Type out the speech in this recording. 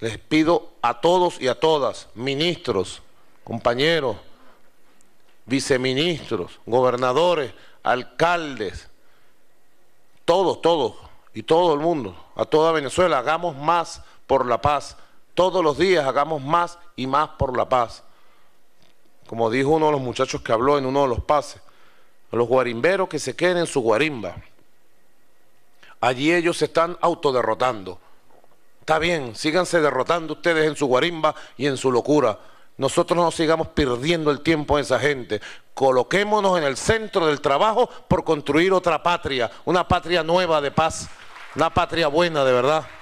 les pido a todos y a todas, ministros, compañeros, viceministros, gobernadores, alcaldes, todos, todos y todo el mundo, a toda Venezuela, hagamos más por la paz. Todos los días hagamos más y más por la paz. Como dijo uno de los muchachos que habló en uno de los pases, a los guarimberos que se queden en su guarimba. Allí ellos se están autoderrotando Está bien, síganse derrotando ustedes en su guarimba y en su locura. Nosotros no sigamos perdiendo el tiempo en esa gente. Coloquémonos en el centro del trabajo por construir otra patria, una patria nueva de paz, una patria buena de verdad.